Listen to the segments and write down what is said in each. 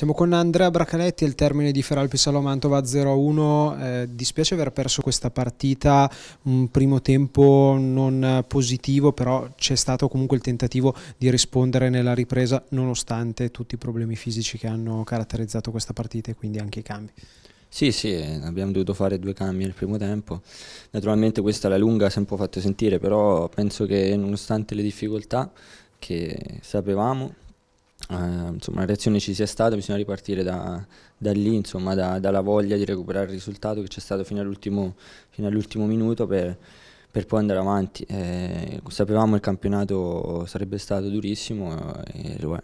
Siamo con Andrea Bracaletti al termine di Feralpi Salomantova 0-1. Eh, dispiace aver perso questa partita, un primo tempo non positivo, però c'è stato comunque il tentativo di rispondere nella ripresa nonostante tutti i problemi fisici che hanno caratterizzato questa partita e quindi anche i cambi. Sì, sì, abbiamo dovuto fare due cambi nel primo tempo. Naturalmente questa la lunga si è un po' fatto sentire, però penso che nonostante le difficoltà che sapevamo, Ehm, insomma, la reazione ci sia stata, bisogna ripartire da, da lì, insomma, da, dalla voglia di recuperare il risultato che c'è stato fino all'ultimo, all minuto per, per, poi andare avanti. Eh, sapevamo che il campionato sarebbe stato durissimo e lo è.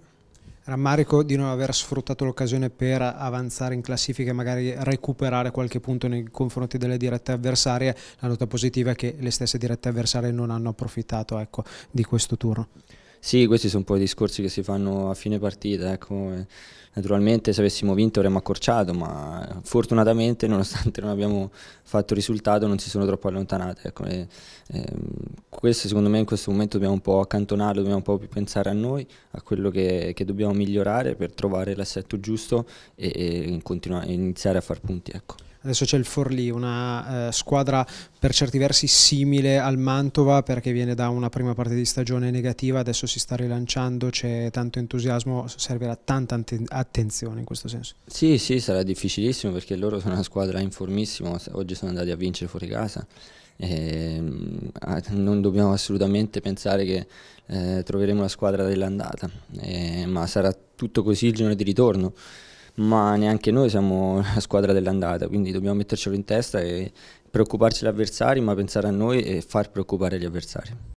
Rammarico di non aver sfruttato l'occasione per avanzare in classifica e magari recuperare qualche punto nei confronti delle dirette avversarie. La nota positiva è che le stesse dirette avversarie non hanno approfittato ecco, di questo turno. Sì, questi sono un po' i discorsi che si fanno a fine partita. Ecco. Naturalmente se avessimo vinto avremmo accorciato, ma fortunatamente nonostante non abbiamo fatto risultato non si sono troppo allontanate. Ecco. E, e, ehm, questo secondo me in questo momento dobbiamo un po' accantonarlo, dobbiamo un po' più pensare a noi, a quello che, che dobbiamo migliorare per trovare l'assetto giusto e, e iniziare a far punti. Ecco adesso c'è il Forlì, una eh, squadra per certi versi simile al Mantova perché viene da una prima parte di stagione negativa, adesso si sta rilanciando, c'è tanto entusiasmo, servirà tanta attenzione in questo senso. Sì, sì, sarà difficilissimo perché loro sono una squadra in formissimo, oggi sono andati a vincere fuori casa. E mm, non dobbiamo assolutamente pensare che eh, troveremo la squadra dell'andata, eh, ma sarà tutto così il giorno di ritorno ma neanche noi siamo la squadra dell'andata, quindi dobbiamo mettercelo in testa e preoccuparci degli avversari, ma pensare a noi e far preoccupare gli avversari.